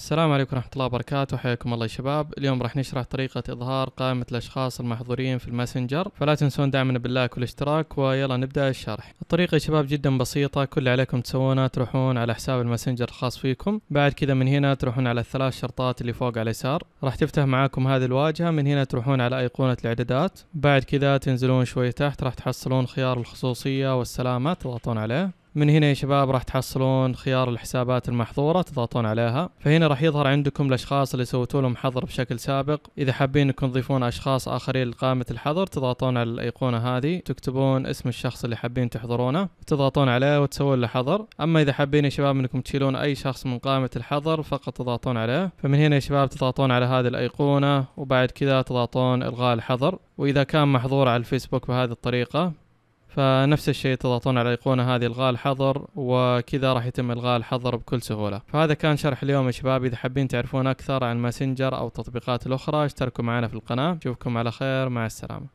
السلام عليكم ورحمة الله وبركاته حياكم الله يا شباب اليوم راح نشرح طريقة إظهار قائمة الأشخاص المحظورين في الماسنجر فلا تنسون دعمنا باللايك والاشتراك ويلا نبدأ الشرح الطريقة يا شباب جدا بسيطة كل اللي عليكم تسوونه تروحون على حساب الماسنجر الخاص فيكم بعد كذا من هنا تروحون على الثلاث شرطات اللي فوق على اليسار راح تفتح معاكم هذه الواجهة من هنا تروحون على أيقونة الإعدادات بعد كذا تنزلون شوي تحت راح تحصلون خيار الخصوصية والسلامة تضغطون عليه من هنا يا شباب راح تحصلون خيار الحسابات المحظورة تضغطون عليها فهنا راح يظهر عندكم الأشخاص اللي سويتوا لهم حظر بشكل سابق إذا حابين أنكم تضيفون أشخاص آخرين لقائمة الحظر تضغطون على الأيقونة هذه تكتبون اسم الشخص اللي حابين تحضرونه تضغطون عليه وتسوون له حظر أما إذا حابين يا شباب أنكم تشيلون أي شخص من قائمة الحظر فقط تضغطون عليه فمن هنا يا شباب تضغطون على هذه الأيقونة وبعد كذا تضغطون إلغاء الحظر وإذا كان محظور على الفيسبوك بهذه الطريقة فنفس الشيء تضغطون على الأيقونة هذه إلغاء الحظر وكذا راح يتم إلغاء الحظر بكل سهولة فهذا كان شرح اليوم يا شباب إذا حابين تعرفون أكثر عن ماسنجر أو التطبيقات الأخرى اشتركوا معنا في القناة نشوفكم على خير مع السلامة